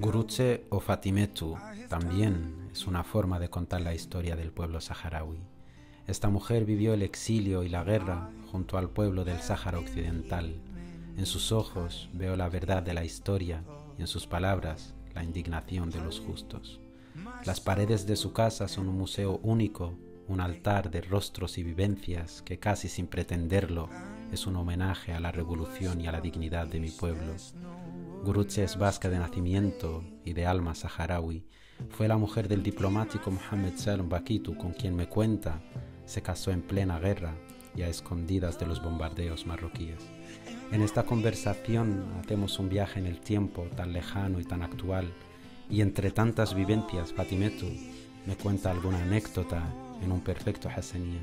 Guruche o Fatimetu también es una forma de contar la historia del pueblo saharaui. Esta mujer vivió el exilio y la guerra junto al pueblo del Sáhara Occidental. En sus ojos veo la verdad de la historia y en sus palabras la indignación de los justos. Las paredes de su casa son un museo único, un altar de rostros y vivencias que casi sin pretenderlo es un homenaje a la revolución y a la dignidad de mi pueblo. Guruches es vasca de nacimiento y de alma saharaui. Fue la mujer del diplomático Mohamed Salom Bakitu, con quien me cuenta se casó en plena guerra y a escondidas de los bombardeos marroquíes. En esta conversación hacemos un viaje en el tiempo tan lejano y tan actual, y entre tantas vivencias, Fatimetu me cuenta alguna anécdota en un perfecto hasanía.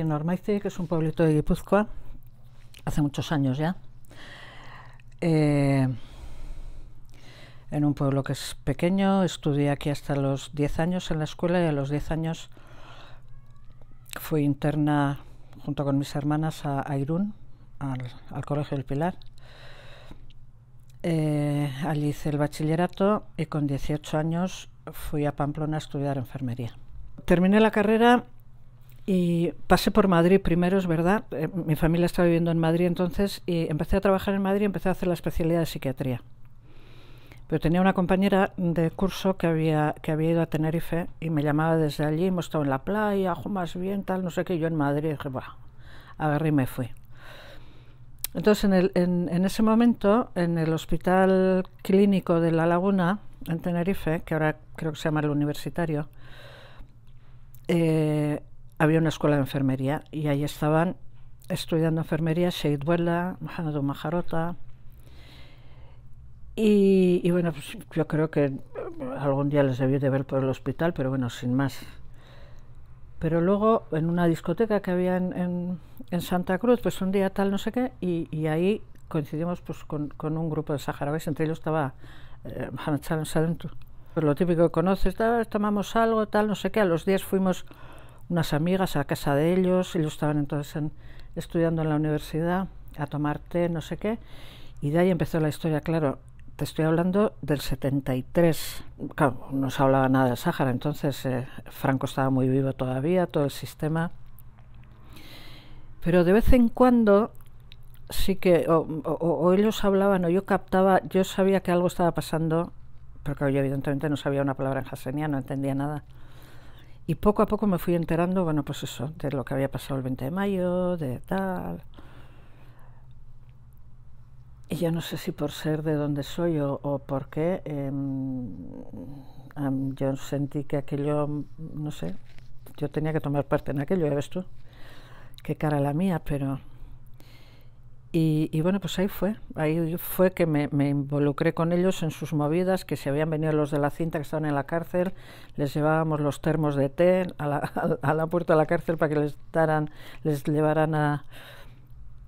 en que es un pueblito de Guipúzcoa, hace muchos años ya. Eh, en un pueblo que es pequeño, estudié aquí hasta los 10 años en la escuela y a los 10 años fui interna junto con mis hermanas a, Irún, al, Colegio del Pilar. Eh, allí hice el bachillerato y con 18 años fui a Pamplona a estudiar enfermería. Terminé la carrera y pasé por Madrid primero, es verdad. Eh, mi familia estaba viviendo en Madrid entonces y empecé a trabajar en Madrid y empecé a hacer la especialidad de psiquiatría. Pero tenía una compañera de curso que había, que había ido a Tenerife y me llamaba desde allí, hemos estado en la playa, ojo, más bien, tal, no sé qué. Yo en Madrid dije, bueno, agarré y me fui. Entonces, en, ese momento, en el hospital clínico de La Laguna, en Tenerife, que ahora creo que se llama el universitario, eh, había una escuela de enfermería y ahí estaban estudiando enfermería Sheikh Buela, Mohamed Majarota. Y, bueno, pues yo creo que eh, algún día les debí de ver por el hospital, pero bueno, sin más. Pero luego en una discoteca que había en, en, Santa Cruz, pues un día tal, no sé qué, y, ahí coincidimos pues, con, con, un grupo de saharauis, entre ellos estaba eh, Mohamed pues lo típico que conoces, ah, tomamos algo, tal, no sé qué, a los días fuimos unas amigas a casa de ellos, ellos estaban entonces estudiando en la universidad, a tomar té, no sé qué, y de ahí empezó la historia, claro, te estoy hablando del 73, claro, no se hablaba nada del Sáhara, entonces eh, Franco estaba muy vivo todavía, todo el sistema, pero de vez en cuando sí que o, ellos hablaban o yo captaba, yo sabía que algo estaba pasando, pero que yo evidentemente no sabía una palabra en jasenia, no entendía nada. Y poco a poco me fui enterando, bueno, pues eso, de lo que había pasado el 20 de mayo, de tal. Y yo no sé si por ser de donde soy o, o por qué, em, yo sentí que aquello, no sé, yo tenía que tomar parte en aquello, ya ves tú, qué cara la mía, pero y, bueno, pues ahí fue, ahí fue que me, involucré con ellos en sus movidas, que se habían venido los de la cinta que estaban en la cárcel, les llevábamos los termos de té a la, puerta de la cárcel para que les, daran, les llevaran a,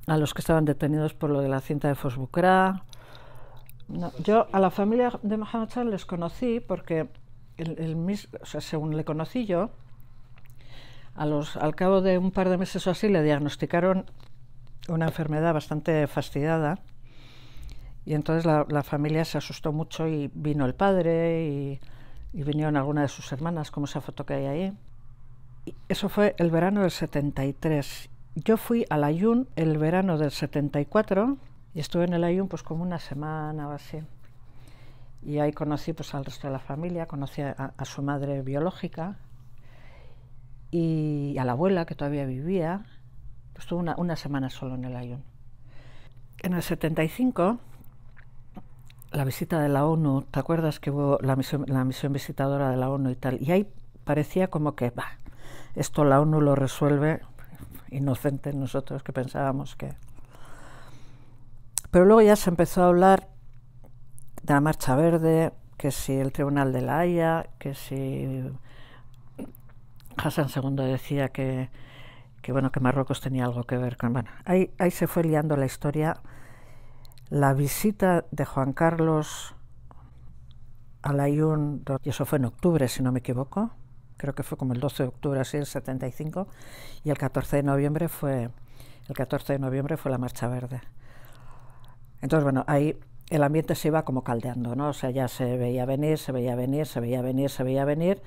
a los que estaban detenidos por lo de la cinta de Fosbucra. yo a la familia de Mahamachan les conocí porque, según le conocí yo, al cabo de un par de meses o así le diagnosticaron una enfermedad bastante fastidiada. Y entonces la, familia se asustó mucho y vino el padre y, y vinieron algunas de sus hermanas, como esa foto que hay ahí. eso fue el verano del 73. Yo fui al Ayun el verano del 74 y estuve en el Ayun pues como una semana o así. Y ahí conocí pues al resto de la familia, conocí a su madre biológica y a la abuela que todavía vivía Estuvo pues una, semana solo en el ayun En el 75, la visita de la ONU, ¿te acuerdas que hubo la misión, la misión visitadora de la ONU y tal? Y ahí parecía como que, va esto la ONU lo resuelve, inocentes nosotros que pensábamos que... Pero luego ya se empezó a hablar de la Marcha Verde, que si el Tribunal de la Haya, que si Hassan II decía que que bueno, que Marruecos tenía algo que ver con... Bueno, ahí, ahí se fue liando la historia. La visita de Juan Carlos a la IUN, y eso fue en octubre, si no me equivoco, creo que fue como el 12 de octubre, así, el 75, y el 14 de noviembre fue, el 14 de noviembre fue la Marcha Verde. Entonces, bueno, ahí el ambiente se iba como caldeando, ¿no? O sea, ya se veía venir, se veía venir, se veía venir. Se veía venir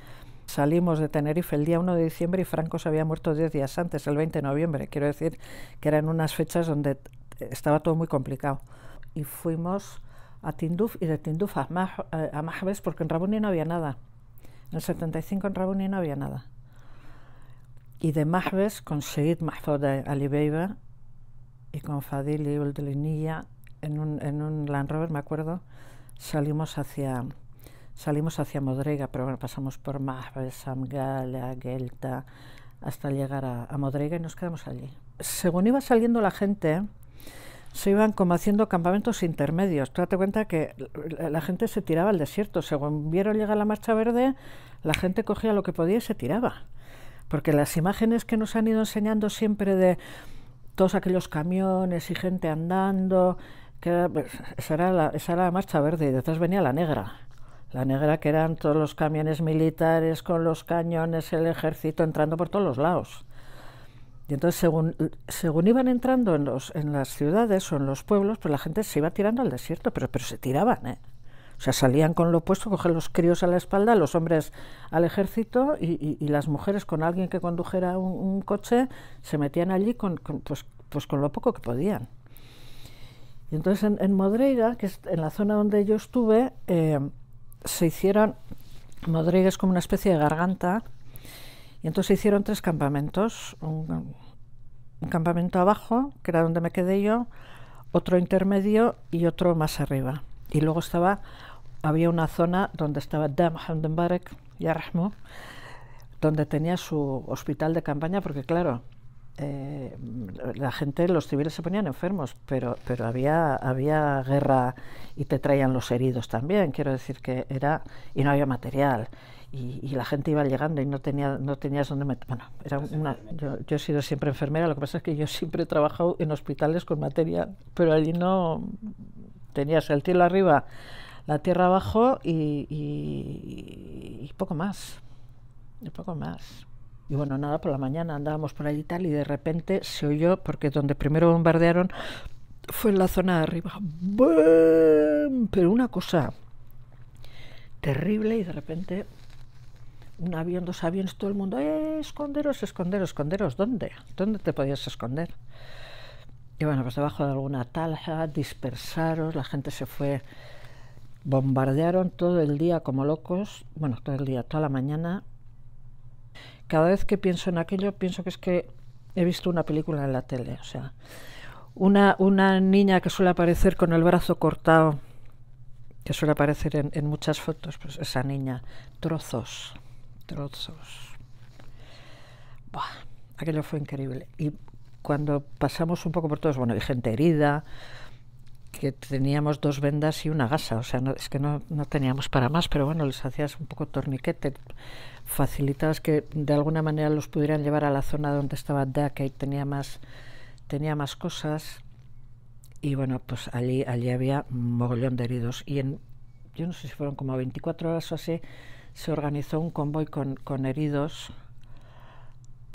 Salimos de Tenerife el día 1 de diciembre y Franco se había muerto 10 días antes, el 20 de noviembre. Quiero decir que eran unas fechas donde estaba todo muy complicado. Y fuimos a Tinduf y de Tinduf a, Mahves eh, a porque en Rabuni no había nada. En el 75 en Rabuni no había nada. Y de Mahbes con Mahfoud de Ali y con Fadil y Uldelinilla en un, en un Land Rover, me acuerdo, salimos hacia Salimos hacia Modrega, pero bueno, pasamos por Mahbel, Samgala, Gelta, hasta llegar a, Modrega y nos quedamos allí. Según iba saliendo la gente, se iban como haciendo campamentos intermedios. Tú date cuenta que la, gente se tiraba al desierto. Según vieron llegar la Marcha Verde, la gente cogía lo que podía y se tiraba. Porque las imágenes que nos han ido enseñando siempre de todos aquellos camiones y gente andando, que pues, esa, esa era la Marcha Verde y detrás venía la negra. La negra que eran todos los camiones militares con los cañones, el ejército entrando por todos los lados. Y entonces, según, según iban entrando en, los, en las ciudades o en los pueblos, pues la gente se iba tirando al desierto, pero, pero se tiraban, ¿eh? O sea, salían con lo opuesto, cogían los críos a la espalda, los hombres al ejército y, las mujeres con alguien que condujera un, coche se metían allí con, pues, pues, con lo poco que podían. Y entonces en, en Modreira, que es en la zona donde yo estuve, eh, se hicieron, Rodríguez como una especie de garganta, y entonces se hicieron tres campamentos. Un, campamento abajo, que era donde me quedé yo, otro intermedio y otro más arriba. Y luego estaba, había una zona donde estaba Dam Hamdenbarek, donde tenía su hospital de campaña, porque claro, eh, la gente, los civiles se ponían enfermos, pero, pero había, había guerra y te traían los heridos también, quiero decir que era, y no había material. Y, la gente iba llegando y no tenía no tenías dónde meter. Bueno, era pues una, yo, he sido siempre enfermera, lo que pasa es que yo siempre he trabajado en hospitales con materia, pero allí no tenías el cielo arriba, la tierra abajo y, y poco más. Y poco más. Y bueno, nada, por la mañana andábamos por ahí y tal, y de repente se oyó, porque donde primero bombardearon fue en la zona de arriba. Pero una cosa terrible, y de repente un avión, dos aviones, todo el mundo, ¡eh! Esconderos, esconderos, esconderos, ¿dónde? ¿Dónde te podías esconder? Y bueno, pues debajo de alguna talja, dispersaros, la gente se fue bombardearon todo el día como locos, bueno, todo el día, toda la mañana, cada vez que pienso en aquello, pienso que es que he visto una película en la tele. O sea, una, niña que suele aparecer con el brazo cortado, que suele aparecer en, muchas fotos, pues esa niña, trozos, trozos. aquello fue increíble. Y cuando pasamos un poco por todos, bueno, hay gente herida, que teníamos dos vendas y una gasa, o sea, es que no, teníamos para más, pero bueno, les hacías un poco torniquete, facilitabas que de alguna manera los pudieran llevar a la zona donde estaba DAC, que ahí tenía más, tenía más cosas, y bueno, pues allí, allí había un mogollón de heridos, y en, yo no sé si fueron como 24 horas o así, se organizó un convoy con, con heridos,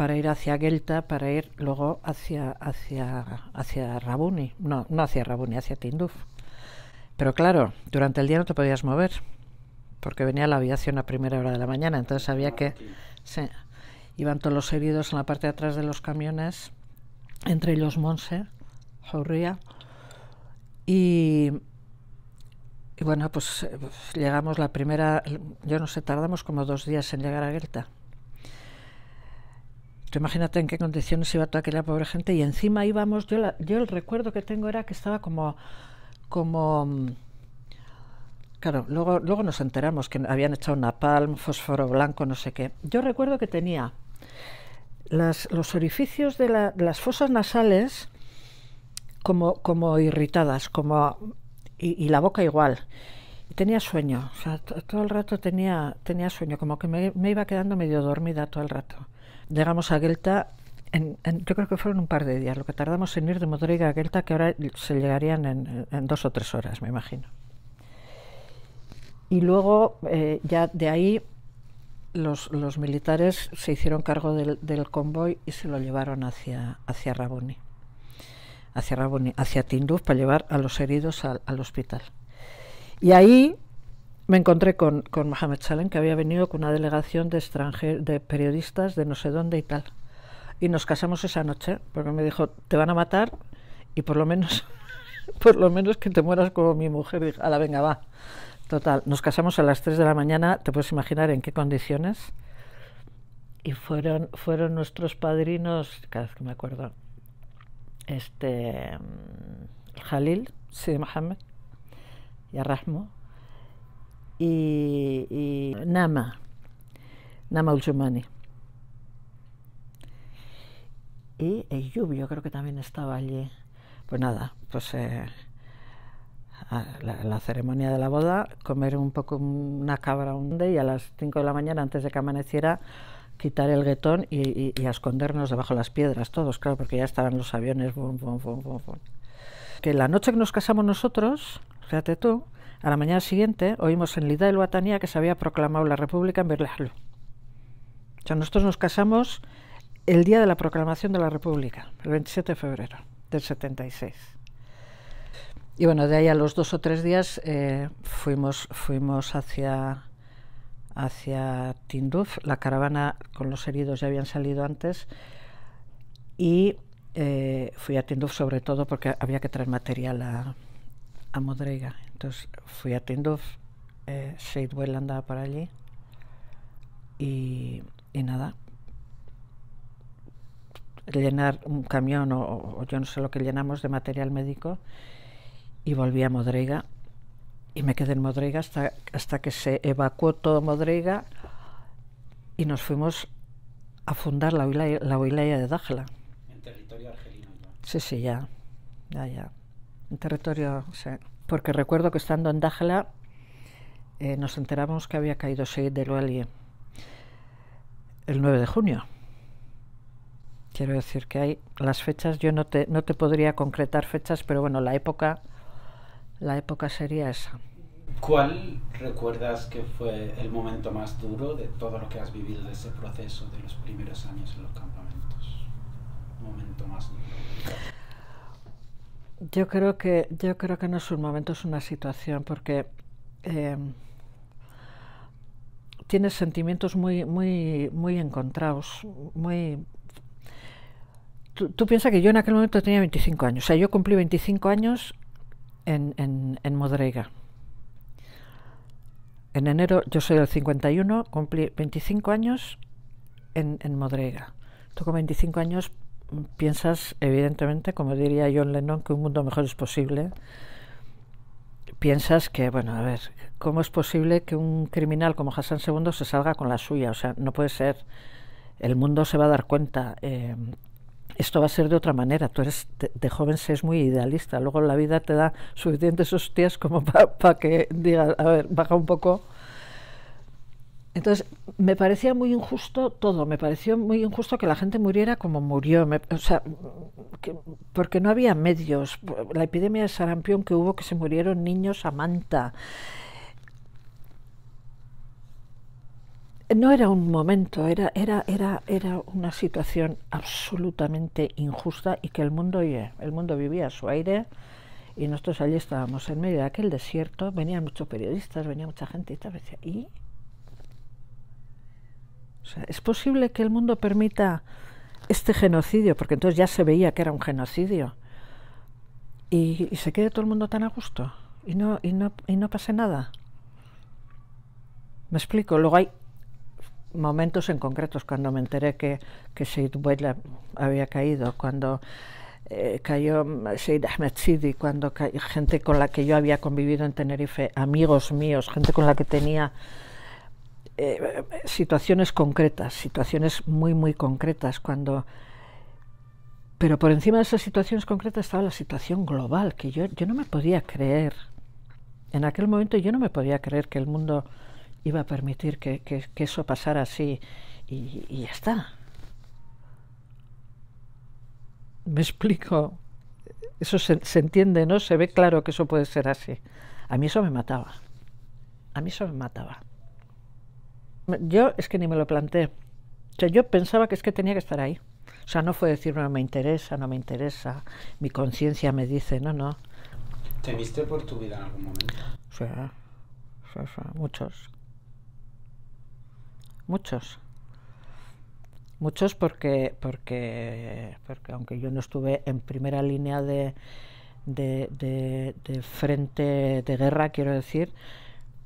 para ir hacia Gelta, para ir luego hacia, hacia, hacia Rabuni, no, no hacia Rabuni, hacia Tinduf. Pero claro, durante el día no te podías mover, porque venía la aviación a primera hora de la mañana, entonces había que... Ah, iban todos los heridos en la parte de atrás de los camiones, entre los Monse, Jorría, y, y bueno, pues, eh, pues llegamos la primera, yo no sé, tardamos como dos días en llegar a Guelta imagínate en qué condiciones iba toda aquella pobre gente y encima íbamos, yo, yo el recuerdo que tengo era que estaba como, como mm, Claro, luego, luego nos enteramos que habían echado napalm, fósforo blanco, no sé qué. Yo recuerdo que tenía las, los orificios de las fosas nasales como, como irritadas, como y, la boca igual. tenía sueño, o sea, todo el rato tenía, tenía sueño, como que me, me, iba quedando medio dormida todo el rato llegamos a Guelta, en, yo creo que fueron un par de días, lo que tardamos en ir de Modriga a Guelta, que ahora se llegarían en, dos o tres horas, me imagino. Y luego, eh, ya de ahí, los, militares se hicieron cargo del, convoy y se lo llevaron hacia, hacia Raboni, hacia Raboni, hacia Tinduf, para llevar a los heridos al, al hospital. Y ahí me encontré con, con Mohamed Salem, que había venido con una delegación de, de periodistas de no sé dónde y tal. Y nos casamos esa noche, porque me dijo, te van a matar y por lo menos, por lo menos que te mueras como mi mujer. Dije, la venga, va. Total, nos casamos a las 3 de la mañana, te puedes imaginar en qué condiciones. Y fueron, fueron nuestros padrinos, cada vez que me acuerdo, este, mm, Jalil, sí Mohamed y Arrasmo y, Nama, Nama Ulsumani. Y el Lluvio creo que también estaba allí. Pues nada, pues eh, la, ceremonia de la boda, comer un poco una cabra un día y a las 5 de la mañana antes de que amaneciera quitar el guetón y, escondernos debajo de las piedras todos, claro, porque ya estaban los aviones. Bum, bum, bum, que la noche que nos casamos nosotros, fíjate tú, a la mañana siguiente oímos en Lida y Luatania que se había proclamado la República en Berlejlu. O nosotros nos casamos el día de la proclamación de la República, el 27 de febrero del 76. Y bueno, de ahí a los dos o tres días eh, fuimos, fuimos hacia, hacia Tinduf, la caravana con los heridos ya habían salido antes, y eh, fui a Tinduf sobre todo porque había que traer material a, a Modrega. Entonces fui a Tinduf, eh, andaba para allí y, nada. Llenar un camión o, yo no sé lo que llenamos de material médico y volví a Modrega y me quedé en Modrega hasta, hasta que se evacuó todo Modrega y nos fuimos a fundar la wilaya, la wilaya de Dajla. En territorio argelino Sí, sí, ya. Ya, ya. En territorio. sea porque recuerdo que estando en Dájala eh, nos enteramos que había caído Seyd de Wali el 9 de junio. Quiero decir que hay las fechas, yo no te, no te podría concretar fechas, pero bueno, la época, la época sería esa. ¿Cuál recuerdas que fue el momento más duro de todo lo que has vivido de ese proceso de los primeros años en los campamentos? Momento más yo creo que, yo creo que no es un momento, es una situación, porque eh, tienes sentimientos muy, muy, muy encontrados, muy tú, piensas que yo en aquel momento tenía 25 años. O sea, yo cumplí 25 años en, en, en Modrega. En enero, yo soy del 51, cumplí 25 años en, en Modrega. 25 años piensas, evidentemente, como diría John Lennon, que un mundo mejor es posible. Piensas que, bueno, a ver, ¿cómo es posible que un criminal como Hassan II se salga con la suya? O sea, no puede ser. El mundo se va a dar cuenta. Eh, esto va a ser de otra manera. Tú eres de, joven, se es muy idealista. Luego la vida te da suficientes hostias como para que digas, a ver, baja un poco entonces, me parecía muy injusto todo, me pareció muy injusto que la gente muriera como murió, o sea, porque no había medios. La epidemia de sarampión que hubo, que se murieron niños a manta. No era un momento, era, era, era, era una situación absolutamente injusta y que el mundo, el mundo vivía a su aire y nosotros allí estábamos en medio de aquel desierto, venían muchos periodistas, venía mucha gente y tal, decía, ¿y? ¿Es posible que el mundo permita este genocidio? Porque entonces ya se veía que era un genocidio. Y, se quede todo el mundo tan a gusto y no, y no, no pase nada. Me explico. Luego hay momentos en concretos cuando me enteré que, que Said había caído, cuando eh, cayó Said Ahmed Sidi, cuando gente con la que yo había convivido en Tenerife, amigos míos, gente con la que tenía eh, situaciones concretas, situaciones muy, muy concretas, cuando... Pero por encima de esas situaciones concretas estaba la situación global, que yo, no me podía creer. En aquel momento yo no me podía creer que el mundo iba a permitir que, eso pasara así y, ya está. Me explico. Eso se, se entiende, ¿no? Se ve claro que eso puede ser así. A mí eso me mataba. A mí eso me mataba. Yo es que ni me lo planteé. O sea, yo pensaba que es que tenía que estar ahí. O sea, no fue decir, no me interesa, no me interesa, mi conciencia me dice, no, no. ¿Te viste por tu vida en algún momento? O sea, muchos. Muchos. Muchos porque, porque, porque aunque yo no estuve en primera línea de, de, de frente de guerra, quiero decir,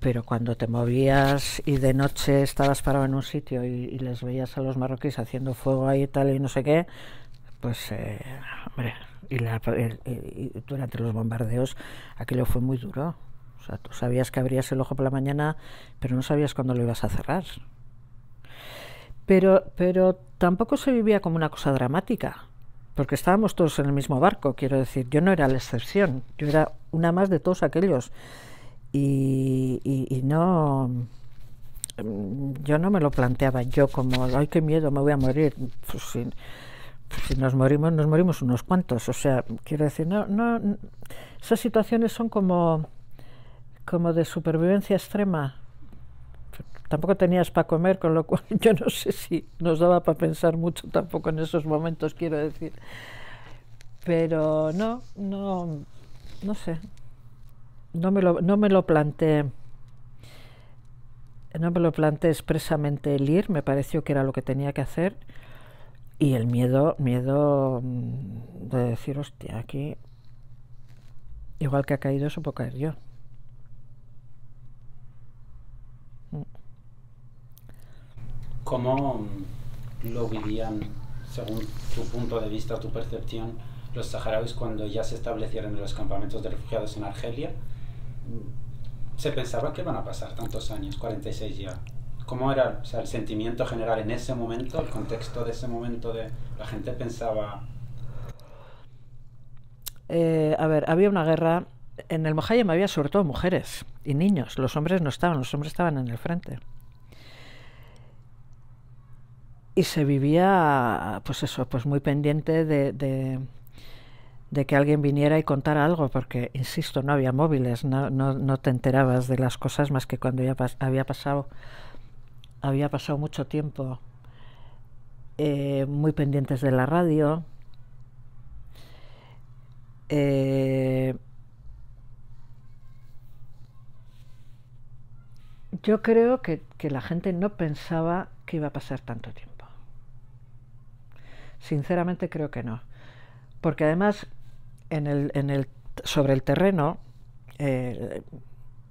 pero cuando te movías y de noche estabas parado en un sitio y, les veías a los marroquíes haciendo fuego ahí y tal y no sé qué, pues, eh, hombre, y, durante los bombardeos aquello fue muy duro. O sea, tú sabías que abrías el ojo por la mañana, pero no sabías cuándo lo ibas a cerrar. Pero, pero tampoco se vivía como una cosa dramática, porque estábamos todos en el mismo barco, quiero decir, yo no era la excepción, yo era una más de todos aquellos y, no mm, yo no me lo planteaba yo como, ay, qué miedo, me voy a morir. Pues pues si, nos morimos, nos morimos unos cuantos. O sea, quiero decir, no, no, esas situaciones son como, como de supervivencia extrema. Tampoco tenías para comer, con lo cual yo no sé si nos daba para pensar mucho tampoco en esos momentos, quiero decir. Pero no, no, no sé, no me lo, no planteé. No me lo planteé expresamente el ir, me pareció que era lo que tenía que hacer. Y el miedo, miedo mm, de decir, hostia, aquí Igual que ha caído eso, puedo caer yo. ¿Cómo mm, lo vivían, según tu punto de vista, tu percepción, los saharauis cuando ya se establecieron en los campamentos de refugiados en Argelia? se pensaba que iban a pasar tantos años, 46 ya. ¿Cómo era el sentimiento general en ese momento, el contexto de ese momento de la gente pensaba? Eh, a ver, había una guerra. En el Mojayem había sobre todo mujeres y niños. Los hombres no estaban, los hombres estaban en el frente. Y se vivía, pues eso, pues muy pendiente de de que alguien viniera y contara algo, porque, insisto, no había móviles, no, te enterabas de las cosas más que cuando ya había, pasado, había pasado mucho tiempo eh, muy pendientes de la radio. Eh, yo creo que, que la gente no pensaba que iba a pasar tanto tiempo. Sinceramente creo que no porque además en el, sobre el terreno, eh,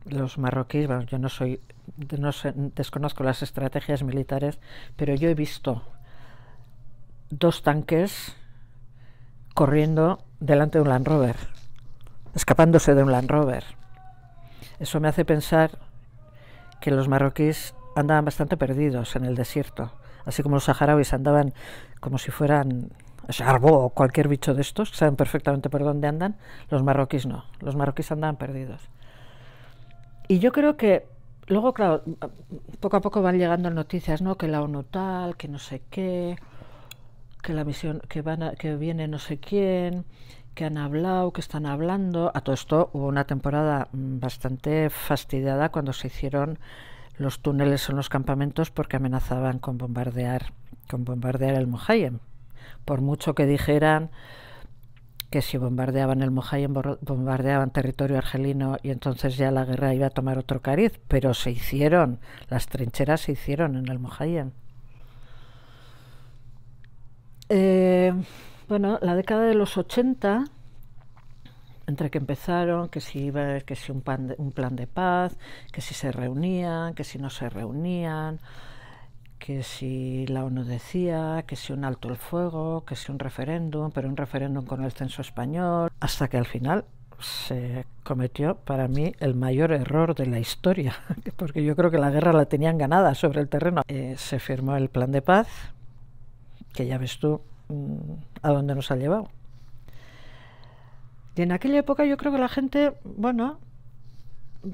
los marroquíes, bueno, yo no soy, no desconozco las estrategias militares, pero yo he visto dos tanques corriendo delante de un Land Rover, escapándose de un Land Rover. Eso me hace pensar que los marroquíes andaban bastante perdidos en el desierto, así como los saharauis andaban como si fueran o cualquier bicho de estos, saben perfectamente por dónde andan, los marroquíes no, los marroquíes andaban perdidos. Y yo creo que luego, claro, poco a poco van llegando noticias, ¿no? Que la ONU tal, que no sé qué, que la misión, que, van que viene no sé quién, que han hablado, que están hablando. A todo esto hubo una temporada mm, bastante fastidiada cuando se hicieron los túneles en los campamentos porque amenazaban con bombardear, con bombardear el Mohayen por mucho que dijeran que si bombardeaban el Mojayen, bombardeaban territorio argelino y entonces ya la guerra iba a tomar otro cariz, pero se hicieron, las trincheras se hicieron en el Mojayen. Eh, bueno, la década de los 80, entre que empezaron, que si, iba, que un plan de paz, que si se reunían, que si no se reunían, que si la ONU decía, que si un alto el fuego, que si un referéndum, pero un referéndum con el censo español, hasta que al final se cometió para mí el mayor error de la historia, porque yo creo que la guerra la tenían ganada sobre el terreno. Eh, se firmó el plan de paz, que ya ves tú mm, a dónde nos ha llevado. Y en aquella época yo creo que la gente, bueno,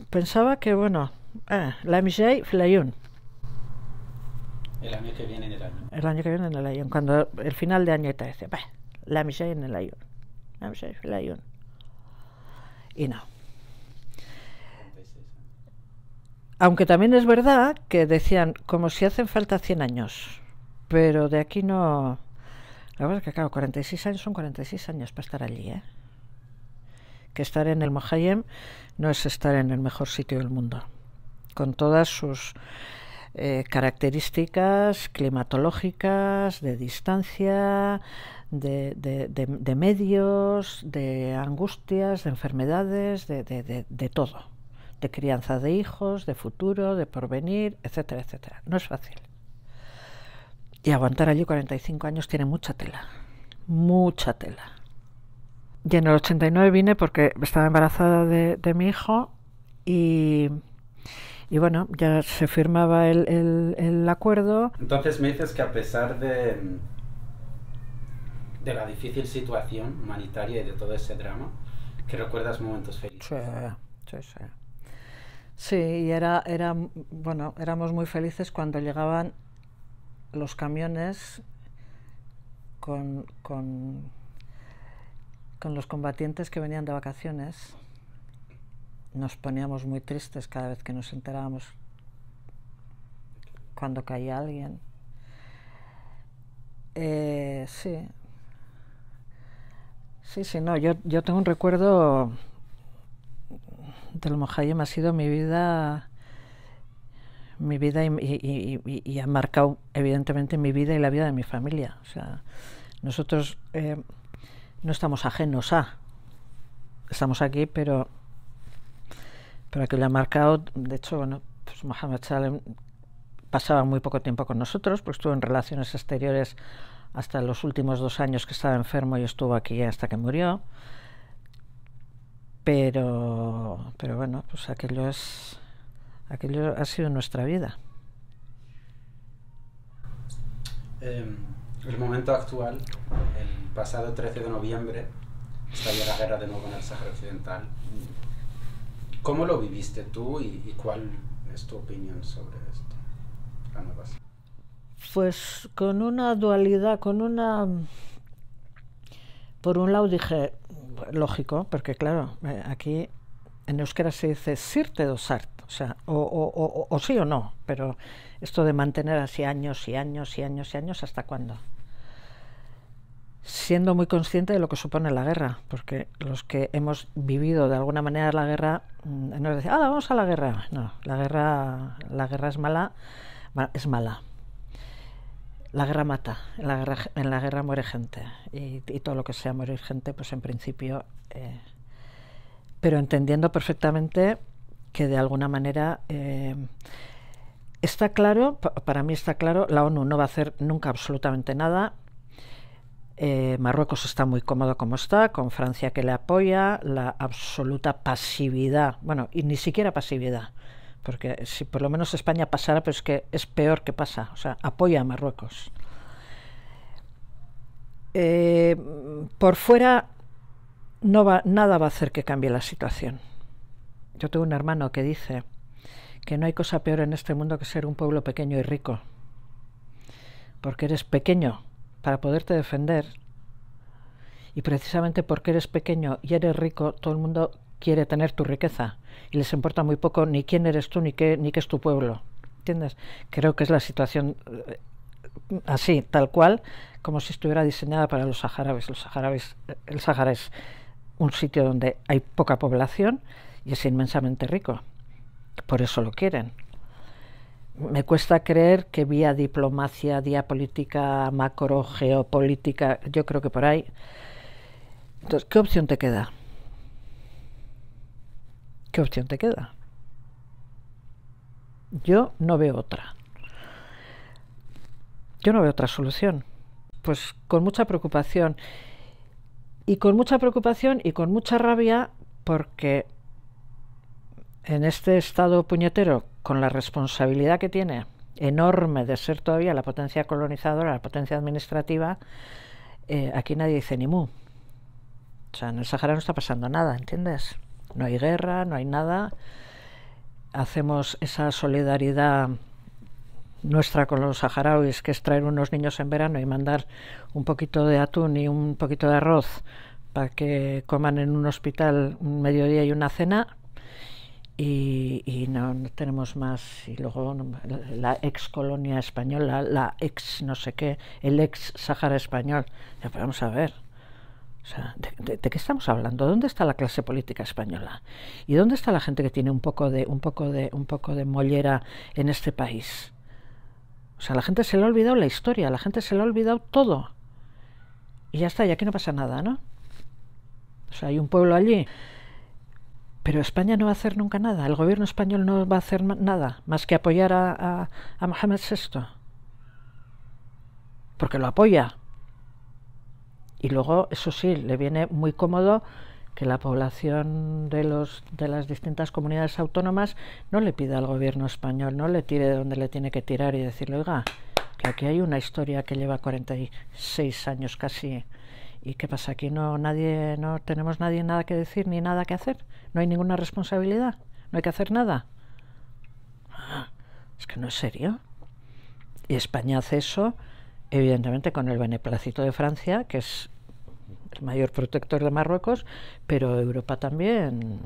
pensaba que, bueno, eh, la MJ, Flayun, el año que viene en el ayun. El año que viene en el año. Cuando el final de año te dice, la misa en el año. La misa en el ayun. Y no. Aunque también es verdad que decían, como si hacen falta 100 años, pero de aquí no... La verdad es que, claro, 46 años son 46 años para estar allí, ¿eh? Que estar en el Mohayem no es estar en el mejor sitio del mundo, con todas sus eh, características climatológicas, de distancia, de, medios, de angustias, de enfermedades, de, todo, de crianza de hijos, de futuro, de porvenir, etcétera, etcétera. No es fácil. Y aguantar allí 45 años tiene mucha tela, mucha tela. Y en el 89 vine porque estaba embarazada de, mi hijo y, y bueno, ya se firmaba el, acuerdo. Entonces me dices que a pesar de, de la difícil situación humanitaria y de todo ese drama, que recuerdas momentos felices. Sí, sí, sí. y era, era, bueno, éramos muy felices cuando llegaban los camiones con los combatientes que venían de vacaciones nos poníamos muy tristes cada vez que nos enterábamos cuando caía alguien. Eh, sí. Sí, sí, no. Yo, tengo un recuerdo del Mojayem ha sido mi vida mi vida y, ha marcado evidentemente mi vida y la vida de mi familia. O sea, nosotros eh, no estamos ajenos a, estamos aquí, pero pero que le ha marcado, de hecho, bueno, pues Mohamed Salem pasaba muy poco tiempo con nosotros, pues estuvo en relaciones exteriores hasta los últimos dos años que estaba enfermo y estuvo aquí hasta que murió. Pero, pero bueno, pues aquello es, ha sido nuestra vida. Em, el momento actual, el pasado 13 de noviembre, estalló la guerra de nuevo en el Sahara Occidental ¿Cómo lo viviste tú y, cuál es tu opinión sobre esto, Pues con una dualidad, con una... Por un lado dije, lógico, porque claro, eh, aquí en euskera se dice sirte dosart, o sea, o, o, sí o no, pero esto de mantener así años y años y años y años, ¿hasta cuándo? siendo muy consciente de lo que supone la guerra, porque los que hemos vivido de alguna manera la guerra, mm, nos decir, ah, vamos a la guerra. No, la guerra, la guerra es mala, es mala. La guerra mata, en la guerra, muere gente, y, todo lo que sea morir gente, pues en principio... Eh, pero entendiendo perfectamente que de alguna manera... Eh, está claro, para mí está claro, la ONU no va a hacer nunca absolutamente nada, eh, Marruecos está muy cómodo como está, con Francia que le apoya, la absoluta pasividad, bueno, y ni siquiera pasividad, porque si por lo menos España pasara, pues es que es peor que pasa, o sea, apoya a Marruecos. Eh, por fuera no va, nada va a hacer que cambie la situación. Yo tengo un hermano que dice que no hay cosa peor en este mundo que ser un pueblo pequeño y rico, porque eres pequeño para poderte defender. Y precisamente porque eres pequeño y eres rico, todo el mundo quiere tener tu riqueza y les importa muy poco ni quién eres tú ni qué, ni qué es tu pueblo. ¿Entiendes? Creo que es la situación eh, así, tal cual, como si estuviera diseñada para los saharauis, Los eh, el Sahara es un sitio donde hay poca población y es inmensamente rico. Por eso lo quieren me cuesta creer que vía diplomacia, vía política, macro, geopolítica, yo creo que por ahí. Entonces, ¿qué opción te queda? ¿Qué opción te queda? Yo no veo otra. Yo no veo otra solución. Pues con mucha preocupación. Y con mucha preocupación y con mucha rabia porque en este estado puñetero con la responsabilidad que tiene enorme de ser todavía la potencia colonizadora, la potencia administrativa, eh, aquí nadie dice ni mu. O sea, en el Sahara no está pasando nada, ¿entiendes? No hay guerra, no hay nada. Hacemos esa solidaridad nuestra con los saharauis, que es traer unos niños en verano y mandar un poquito de atún y un poquito de arroz para que coman en un hospital un mediodía y una cena, y, no, tenemos más. Y luego la, ex colonia española, la ex no sé qué, el ex Sáhara español. Ya, vamos a ver. ¿de, qué estamos hablando? ¿Dónde está la clase política española? ¿Y dónde está la gente que tiene un poco de, un poco de, un poco de mollera en este país? O sea, la gente se le ha olvidado la historia, la gente se le ha olvidado todo. Y ya está, y aquí no pasa nada, ¿no? O sea, hay un pueblo allí pero España no va a hacer nunca nada. El gobierno español no va a hacer nada más que apoyar a, a, Mohamed VI. Porque lo apoya. Y luego, eso sí, le viene muy cómodo que la población de, los, de las distintas comunidades autónomas no le pida al gobierno español, no le tire de donde le tiene que tirar y decirle, oiga, que aquí hay una historia que lleva 46 años casi ¿Y qué pasa? Aquí no, nadie, no tenemos nadie nada que decir ni nada que hacer. No hay ninguna responsabilidad. No hay que hacer nada. Ah, es que no es serio. Y España hace eso, evidentemente, con el beneplácito de Francia, que es el mayor protector de Marruecos, pero Europa también.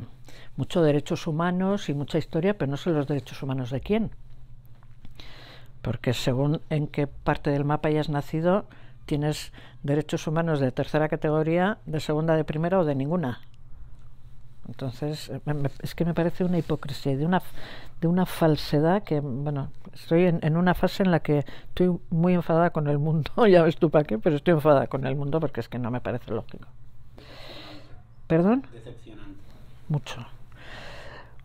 Muchos derechos humanos y mucha historia, pero no son los derechos humanos de quién. Porque según en qué parte del mapa hayas nacido, tienes derechos humanos de tercera categoría, de segunda, de primera o de ninguna. Entonces, eh, es que me parece una hipocresía, de una, de una falsedad que, bueno, estoy en, una fase en la que estoy muy enfadada con el mundo, ya ves tú para qué, pero estoy enfadada con el mundo porque es que no me parece lógico. ¿Perdón? Decepcionante. Mucho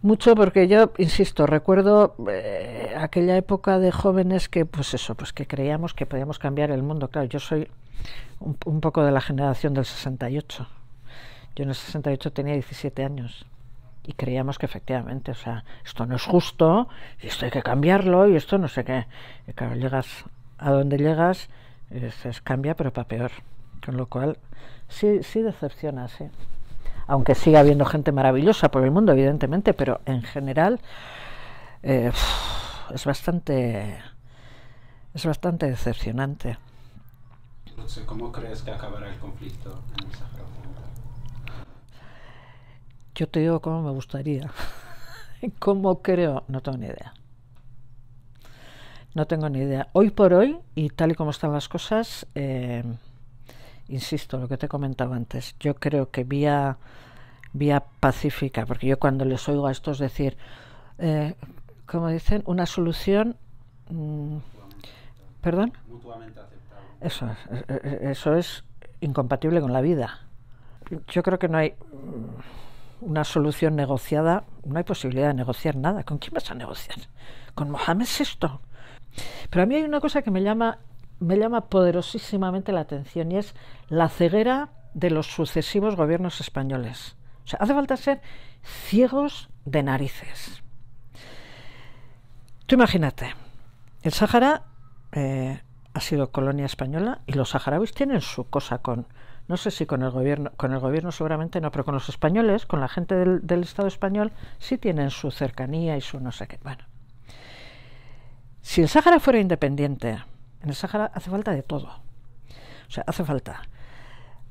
mucho porque yo insisto recuerdo eh, aquella época de jóvenes que pues eso pues que creíamos que podíamos cambiar el mundo claro yo soy un, poco de la generación del 68 yo en el 68 tenía 17 años y creíamos que efectivamente, o sea, esto no es justo, y esto hay que cambiarlo, y esto no sé qué. claro, llegas a donde llegas, se cambia, pero para peor. Con lo cual, sí, sí decepciona, sí aunque siga habiendo gente maravillosa por el mundo, evidentemente, pero en general eh, es bastante es bastante decepcionante. ¿Cómo crees que acabará el conflicto en esa Yo te digo cómo me gustaría. ¿Cómo creo? No tengo ni idea. No tengo ni idea. Hoy por hoy, y tal y como están las cosas, eh, insisto, lo que te comentaba antes, yo creo que vía, vía pacífica, porque yo cuando les oigo a estos decir, eh, como dicen, una solución... Mm, ¿Perdón? Eso eso es incompatible con la vida. Yo creo que no hay mm, una solución negociada, no hay posibilidad de negociar nada. ¿Con quién vas a negociar? ¿Con Mohamed VI? Pero a mí hay una cosa que me llama me llama poderosísimamente la atención y es la ceguera de los sucesivos gobiernos españoles. O sea, hace falta ser ciegos de narices. Tú imagínate, el sahara eh, ha sido colonia española y los saharauis tienen su cosa con, no sé si con el gobierno, con el gobierno seguramente no, pero con los españoles, con la gente del, del Estado español, sí tienen su cercanía y su no sé qué. Bueno, si el Sáhara fuera independiente, en el Sahara hace falta de todo. O sea, hace falta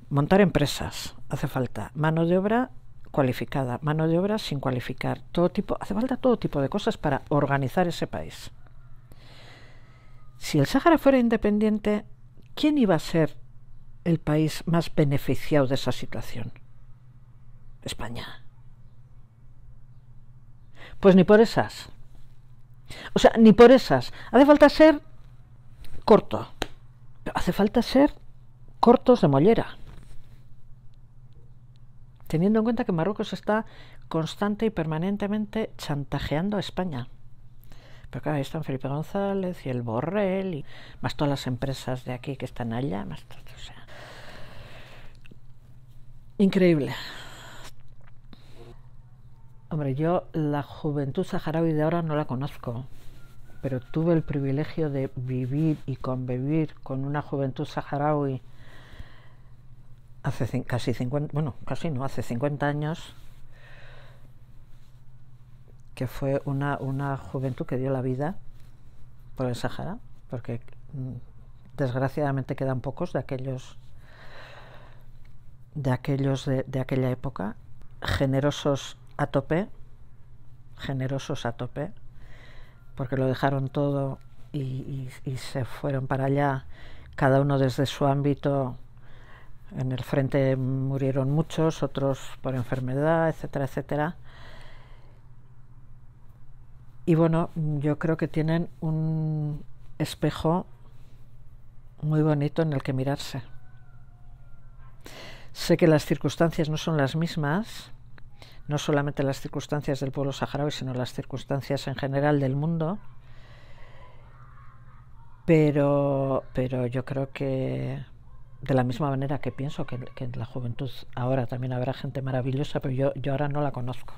montar empresas, hace falta mano de obra cualificada, mano de obra sin cualificar, todo tipo, hace falta todo tipo de cosas para organizar ese país. Si el Sáhara fuera independiente, ¿quién iba a ser el país más beneficiado de esa situación? España. Pues ni por esas. O sea, ni por esas. Hace falta ser corto. Hace falta ser cortos de mollera. Teniendo en cuenta que Marruecos está constante y permanentemente chantajeando a España. Porque ahí están Felipe González y el Borrell, y más todas las empresas de aquí que están allá, Increíble. Hombre, yo la juventud saharaui de ahora no la conozco pero tuve el privilegio de vivir y convivir con una juventud saharaui hace casi 50, bueno, casi no, hace 50 años, que fue una, juventud que dio la vida por el Sahara, porque mm, desgraciadamente quedan pocos de aquellos de aquellos de aquella época, generosos a tope, generosos a tope, porque lo dejaron todo y, se fueron para allá, cada uno desde su ámbito. En el frente murieron muchos, otros por enfermedad, etcétera, etcétera. Y bueno, yo creo que tienen un espejo muy bonito en el que mirarse. Sé que las circunstancias no son las mismas, no solamente las circunstancias del pueblo saharaui, sino las circunstancias en general del mundo. Pero, pero yo creo que de la misma manera que pienso que, en la juventud ahora también habrá gente maravillosa, pero yo, yo ahora no la conozco.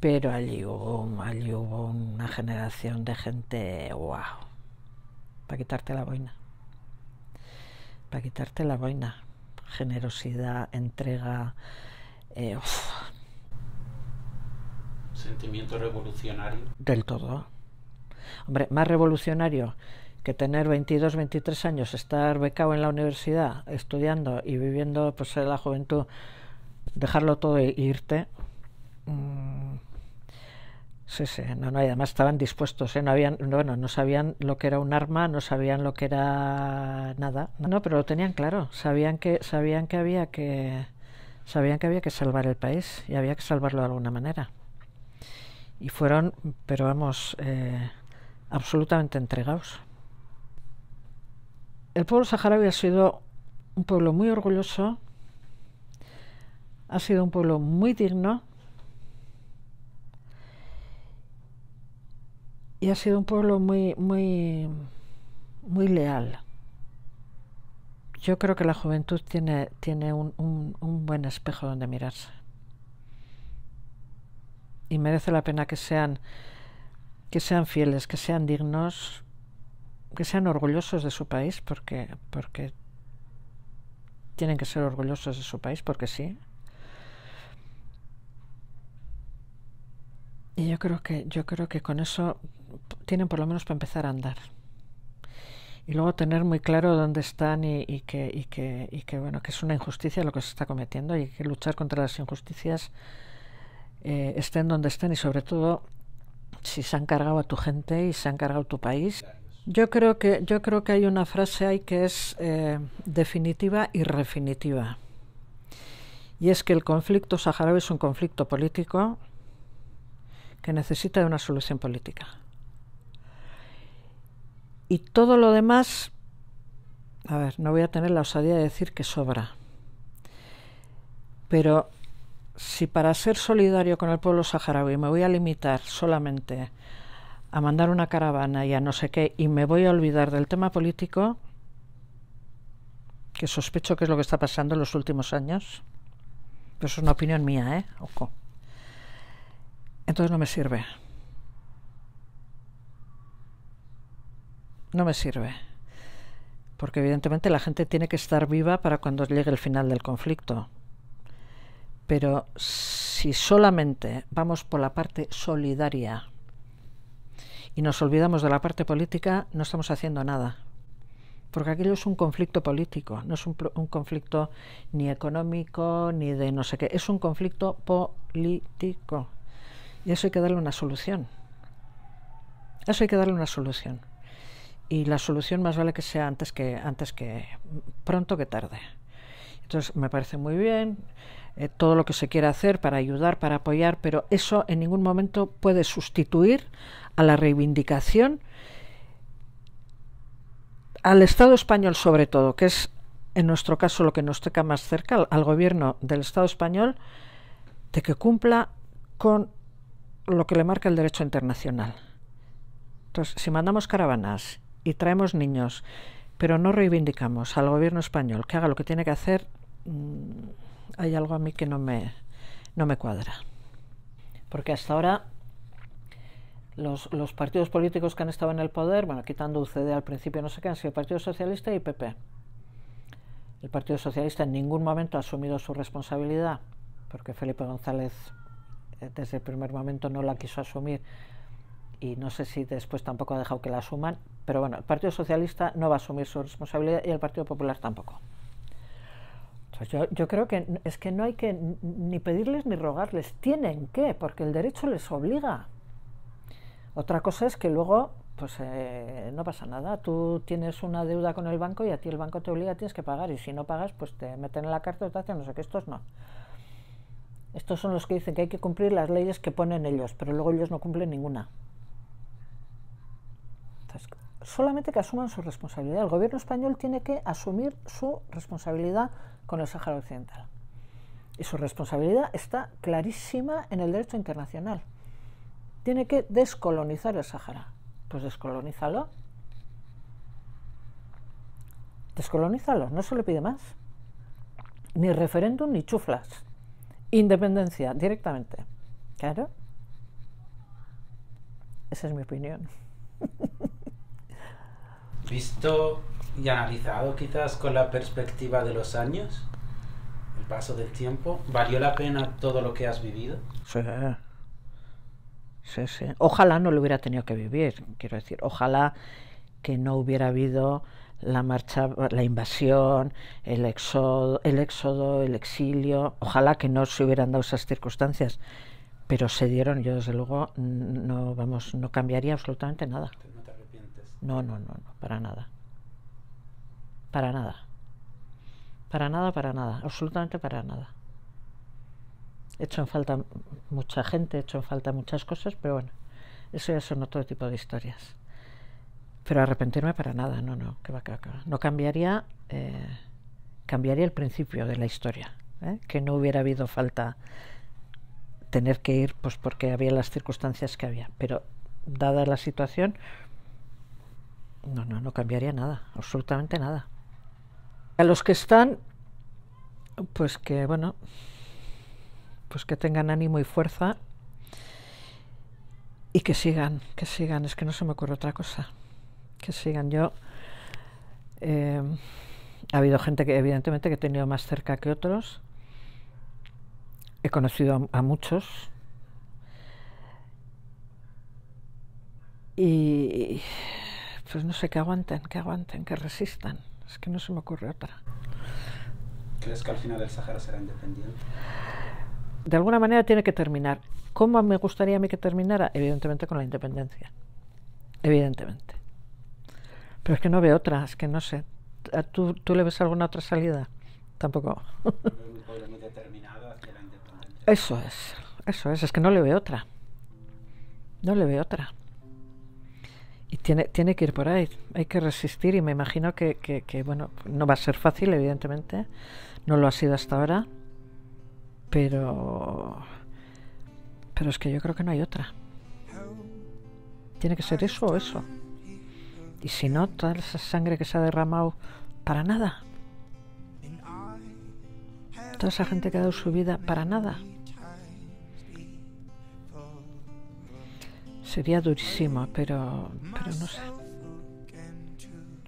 Pero allí hubo, allí hubo una generación de gente, wow, para quitarte la boina. Para quitarte la boina. Generosidad, entrega, eh, ¿Sentimiento revolucionario? Del todo. Hombre, más revolucionario que tener 22, 23 años, estar becado en la universidad, estudiando y viviendo pues, la juventud, dejarlo todo e irte. Mm, sí, sí, no, no, además estaban dispuestos, ¿eh? no habían, bueno, no sabían lo que era un arma, no sabían lo que era nada, no, pero lo tenían claro, sabían que, sabían que había que, sabían que había que salvar el país y había que salvarlo de alguna manera. Y fueron, pero vamos, eh, absolutamente entregados. El pueblo saharaui ha sido un pueblo muy orgulloso, ha sido un pueblo muy digno y ha sido un pueblo muy, muy, muy leal yo creo que la juventud tiene, tiene un, buen espejo donde mirarse. Y merece la pena que sean, que sean fieles, que sean dignos, que sean orgullosos de su país, porque, porque tienen que ser orgullosos de su país, porque sí. Y yo creo que, yo creo que con eso tienen por lo menos para empezar a andar y luego tener muy claro dónde están y, que, y, y bueno, que es una injusticia lo que se está cometiendo y que luchar contra las injusticias eh, estén donde estén y sobre todo si se han cargado a tu gente y se han cargado tu país. Yo creo que, yo creo que hay una frase ahí que es eh, definitiva y refinitiva. Y es que el conflicto saharaui es un conflicto político que necesita de una solución política. Y todo lo demás, a ver, no voy a tener la osadía de decir que sobra. Pero si para ser solidario con el pueblo saharaui me voy a limitar solamente a mandar una caravana y a no sé qué y me voy a olvidar del tema político, que sospecho que es lo que está pasando en los últimos años, eso pues es una opinión mía, ¿eh? Entonces no me sirve. no me sirve. Porque evidentemente la gente tiene que estar viva para cuando llegue el final del conflicto. Pero si solamente vamos por la parte solidaria y nos olvidamos de la parte política, no estamos haciendo nada. Porque aquello es un conflicto político, no es un, conflicto ni económico ni de no sé qué, es un conflicto político. Y eso hay que darle una solución. Eso hay que darle una solución y la solución más vale que sea antes que, antes que pronto que tarde. Entonces me parece muy bien eh, todo lo que se quiera hacer para ayudar, para apoyar, pero eso en ningún momento puede sustituir a la reivindicación al Estado español sobre todo, que es en nuestro caso lo que nos toca más cerca, al, al gobierno del Estado español, de que cumpla con lo que le marca el derecho internacional. Entonces, si mandamos caravanas y traemos niños, pero no reivindicamos al gobierno español que haga lo que tiene que hacer, mm, hay algo a mí que no me, no me cuadra. Porque hasta ahora los, partidos políticos que han estado en el poder, bueno, quitando UCD al principio, no sé qué, han sido el Partido Socialista y PP. El Partido Socialista en ningún momento ha asumido su responsabilidad, porque Felipe González eh, desde el primer momento no la quiso asumir y no sé si después tampoco ha dejado que la asuman, pero bueno, el Partido Socialista no va a asumir su responsabilidad y el Partido Popular tampoco. Entonces yo, creo que es que no hay que ni pedirles ni rogarles, tienen que, porque el derecho les obliga. Otra cosa es que luego pues eh, no pasa nada. Tú tienes una deuda con el banco y a ti el banco te obliga, tienes que pagar. Y si no pagas, pues te meten en la carta te hacen no sé qué. Estos no. Estos son los que dicen que hay que cumplir las leyes que ponen ellos, pero luego ellos no cumplen ninguna solamente que asuman su responsabilidad. El gobierno español tiene que asumir su responsabilidad con el Sáhara Occidental. Y su responsabilidad está clarísima en el derecho internacional. Tiene que descolonizar el Sáhara. Pues descolonízalo. Descolonízalo, no se le pide más. Ni referéndum ni chuflas. Independencia, directamente. Claro. Esa es mi opinión visto y analizado quizás con la perspectiva de los años, el paso del tiempo, ¿valió la pena todo lo que has vivido? Sí. Sí, Ojalá no lo hubiera tenido que vivir, quiero decir, ojalá que no hubiera habido la marcha, la invasión, el éxodo, el el exilio, ojalá que no se hubieran dado esas circunstancias, pero se dieron, yo desde luego no vamos, no cambiaría absolutamente nada. No, no, no, no, para nada. Para nada. Para nada, para nada, absolutamente para nada. He hecho en falta mucha gente, he hecho en falta muchas cosas, pero bueno, eso ya son otro tipo de historias. Pero arrepentirme para nada, no, no, que va, que va, No cambiaría, eh, cambiaría el principio de la historia, ¿eh? que no hubiera habido falta tener que ir, pues porque había las circunstancias que había. Pero dada la situación, no, no, no cambiaría nada, absolutamente nada. A los que están, pues que, bueno, pues que tengan ánimo y fuerza y que sigan, que sigan, es que no se me ocurre otra cosa, que sigan. Yo, em, ha habido gente que evidentemente que he tenido más cerca que otros, he conocido a, a muchos, y pues no sé, que aguanten, que aguanten, que resistan. Es que no se me ocurre otra. ¿Crees que al final el Sahara será independiente? De alguna manera tiene que terminar. ¿Cómo me gustaría a mí que terminara? Evidentemente con la independencia. Evidentemente. Pero es que no veo otra, es que no sé. ¿Tú, tú le ves alguna otra salida? Tampoco. hacia Eso es, eso es, es que no le veo otra. No le veo otra y tiene, tiene que ir por ahí, hay que resistir y me imagino que, bueno, no va a ser fácil, evidentemente, no lo ha sido hasta ahora, pero, pero es que yo creo que no hay otra. Tiene que ser eso o eso. Y si no, toda esa sangre que se ha derramado para nada. Toda esa gente que ha dado su vida para nada. Sería durísimo, pero, pero no sé.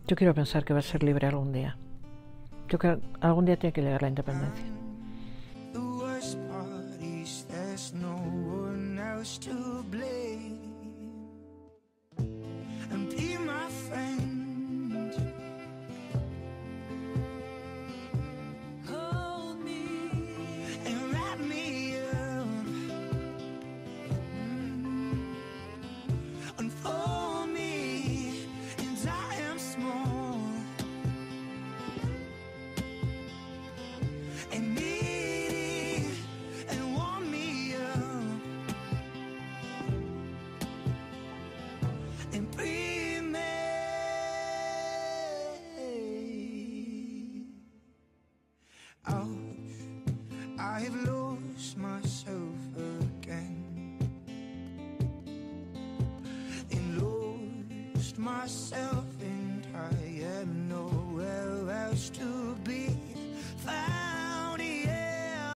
Yo quiero pensar que va a ser libre algún día. Yo creo que algún día tiene que llegar la independencia.